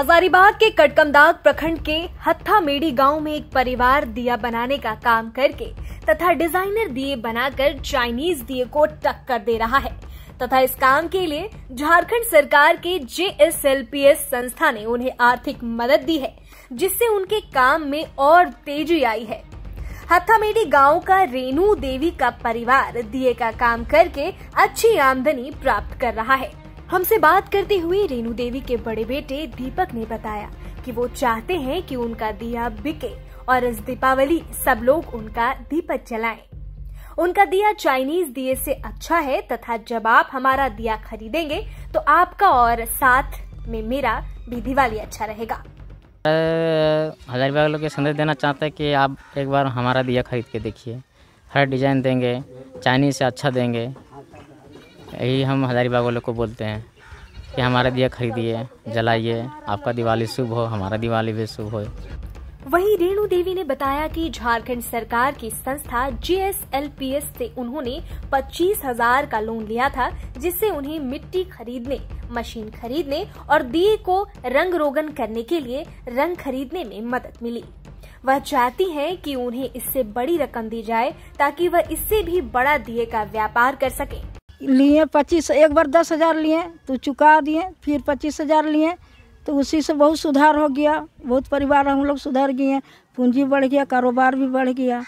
हजारीबाग के कटकमदाग प्रखंड के हत्थामेड़ी गांव में एक परिवार दिया बनाने का काम करके तथा डिजाइनर दिए बनाकर चाइनीज दिए को टक्कर दे रहा है तथा इस काम के लिए झारखंड सरकार के जेएसएलपीएस संस्था ने उन्हें आर्थिक मदद दी है जिससे उनके काम में और तेजी आई है हत्थामेडी गांव का रेनू देवी का परिवार दिए का काम करके अच्छी आमदनी प्राप्त कर रहा है हमसे बात करते हुए रेणु देवी के बड़े बेटे दीपक ने बताया कि वो चाहते हैं कि उनका दिया बिके और इस दीपावली सब लोग उनका दीपक जलाएं। उनका दिया चाइनीज दिए से अच्छा है तथा जब आप हमारा दिया खरीदेंगे तो आपका और साथ में मेरा भी दिवाली अच्छा रहेगा हजारीबाग लोग संदेश देना चाहते हैं कि आप एक बार हमारा दिया खरीद के देखिए हर डिज़ाइन देंगे चाइनीज से अच्छा देंगे यही हम हजारीबाग वालों को बोलते हैं कि हमारा दिया खरीदिए जलाइए आपका दिवाली शुभ हो हमारा दिवाली भी शुभ हो वहीं रेणु देवी ने बताया कि झारखंड सरकार की संस्था जीएसएलपीएस से उन्होंने पच्चीस हजार का लोन लिया था जिससे उन्हें मिट्टी खरीदने मशीन खरीदने और दिए को रंग रोगन करने के लिए रंग खरीदने में मदद मिली वह चाहती हैं कि उन्हें इससे बड़ी रकम दी जाए ताकि वह इससे भी बड़ा दिए का व्यापार कर सकें। लिए पच्चीस एक बार दस हज़ार लिए तो चुका दिए फिर पच्चीस हज़ार लिए तो उसी से बहुत सुधार हो गया बहुत परिवार हम लोग सुधर गए हैं पूंजी बढ़ गया कारोबार भी बढ़ गया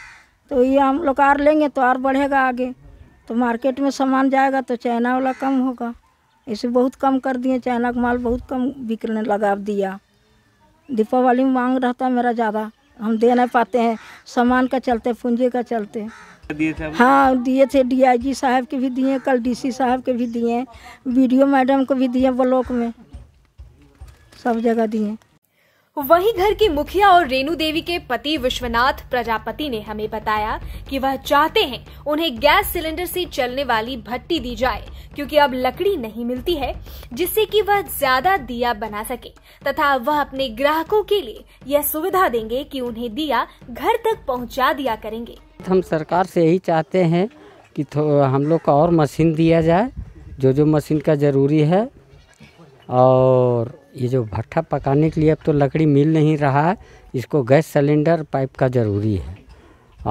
तो ये हम लोग आर लेंगे तो और बढ़ेगा आगे तो मार्केट में सामान जाएगा तो चाइना वाला कम होगा इसे बहुत कम कर दिए चाइना का माल बहुत कम बिकने लगा दिया दीपावली में मांग रहता मेरा ज़्यादा हम दे नहीं पाते हैं सामान का चलते पूंजी का चलते दिए थे हाँ दिए थे डीआईजी साहब के भी दिए कल डीसी साहब के भी दिए वीडियो मैडम को भी दिए ब्लॉक में सब जगह दिए वहीं घर की मुखिया और रेणु देवी के पति विश्वनाथ प्रजापति ने हमें बताया कि वह चाहते हैं उन्हें गैस सिलेंडर से चलने वाली भट्टी दी जाए क्योंकि अब लकड़ी नहीं मिलती है जिससे कि वह ज्यादा दिया बना सके तथा वह अपने ग्राहकों के लिए यह सुविधा देंगे कि उन्हें दिया घर तक पहुंचा दिया करेंगे हम सरकार से यही चाहते हैं कि हम लोग का और मशीन दिया जाए जो जो मशीन का ज़रूरी है और ये जो भट्ठा पकाने के लिए अब तो लकड़ी मिल नहीं रहा है इसको गैस सिलेंडर पाइप का ज़रूरी है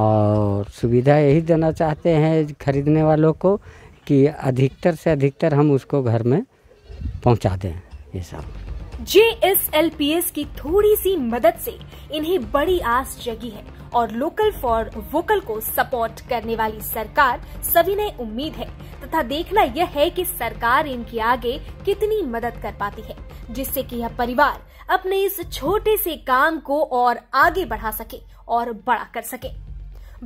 और सुविधा यही देना चाहते हैं खरीदने वालों को कि अधिकतर से अधिकतर हम उसको घर में पहुंचा दें ये सब J S L P S की थोड़ी सी मदद से इन्हें बड़ी आस जगी है और लोकल फॉर वोकल को सपोर्ट करने वाली सरकार सभी ने उम्मीद है तथा देखना यह है कि सरकार इनकी आगे कितनी मदद कर पाती है जिससे कि यह परिवार अपने इस छोटे से काम को और आगे बढ़ा सके और बड़ा कर सके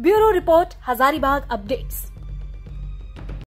ब्यूरो रिपोर्ट हजारीबाग अपडेट्स